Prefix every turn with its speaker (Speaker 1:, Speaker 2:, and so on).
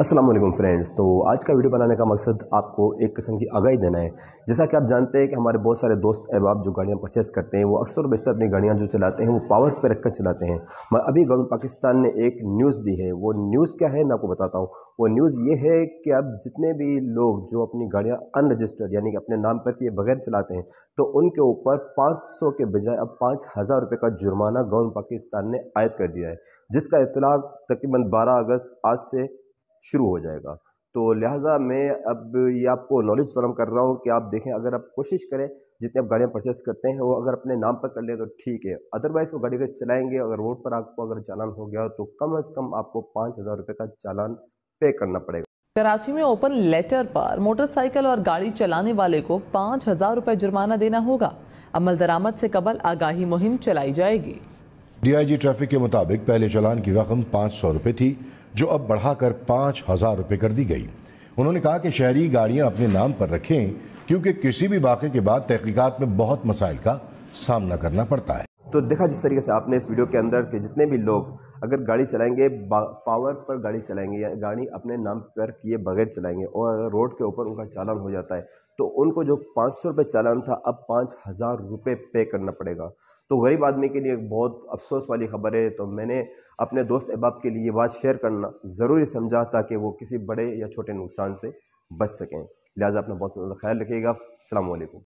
Speaker 1: Aslam friends तो आज का वीडियो बनाने का मकसद आपको एक किस्म की आगाही देना है जैसा कि आप जानते हैं कि हमारे बहुत सारे दोस्त अहबाब जो गाड़ियाँ परचेस करते हैं वो अक्सर बेशतर अपनी गाड़ियाँ जो चलाते हैं वो पावर पर रखकर चलाते हैं मैं अभी गवर्नमेंट पाकिस्तान ने एक न्यूज़ दी है वो न्यूज़ क्या है मैं आपको बताता हूँ वो न्यूज़ ये है कि अब जितने भी लोग जो अपनी गाड़ियाँ अनरजिस्टर्ड यानी कि अपने नाम पर किए बगैर चलाते हैं तो उनके ऊपर पाँच के बजाय अब पाँच हज़ार रुपये का जुर्माना गवर्नमेंट पाकिस्तान ने आयद कर दिया है जिसका इतलाक तकरीबन बारह अगस्त आज से शुरू हो जाएगा तो लिहाजा मैं अब ये आपको नॉलेज फराम कर रहा हूँ कि आप देखें अगर आप कोशिश करें जितने आप गाड़ियाँ परचेस करते हैं वो अगर अपने नाम पर कर ले तो ठीक है अदरवाइज़ वो गाड़ी अगर चलाएंगे अगर रोड पर आपको अगर चालान हो गया तो कम अज़ कम आपको पाँच हज़ार रुपये का चालान पे करना पड़ेगा
Speaker 2: कराची में ओपन लेटर पर मोटरसाइकिल और गाड़ी चलाने वाले को पाँच हज़ार रुपये जुर्माना देना होगा अमल दरामद से कबल आगाही मुहिम चलाई जाएगी
Speaker 3: डीआईजी ट्रैफिक के मुताबिक पहले चालान की रकम पाँच सौ रुपये थी जो अब बढ़ाकर पाँच हज़ार रुपये कर दी गई उन्होंने कहा कि शहरी गाड़ियाँ अपने नाम पर रखें क्योंकि किसी भी वाक़े के बाद तहकीकत में बहुत मसाइल का सामना करना पड़ता है तो देखा जिस तरीके से आपने
Speaker 1: इस वीडियो के अंदर के जितने भी लोग अगर गाड़ी चलाएंगे पावर पर गाड़ी चलाएंगे या गाड़ी अपने नाम पर किए बगैर चलाएंगे और अगर रोड के ऊपर उनका चालान हो जाता है तो उनको जो पाँच सौ रुपये चालान था अब पाँच हज़ार रुपये पे करना पड़ेगा तो गरीब आदमी के लिए बहुत अफसोस वाली खबर है तो मैंने अपने दोस्त अहबाब के लिए ये बात शेयर करना ज़रूरी समझा ताकि वो किसी बड़े या छोटे नुकसान से बच सकें लिहाजा अपना बहुत ज़्यादा ख्याल रखिएगा अल्लाम